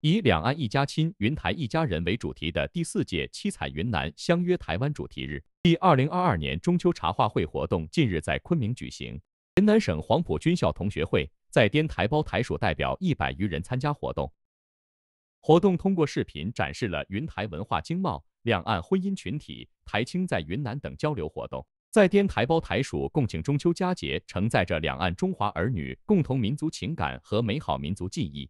以“两岸一家亲，云台一家人”为主题的第四届“七彩云南，相约台湾”主题日暨二零二二年中秋茶话会活动，近日在昆明举行。云南省黄埔军校同学会在滇台胞台属代表一百余人参加活动。活动通过视频展示了云台文化经贸、两岸婚姻群体、台青在云南等交流活动。在滇台胞台属共庆中秋佳节，承载着两岸中华儿女共同民族情感和美好民族记忆。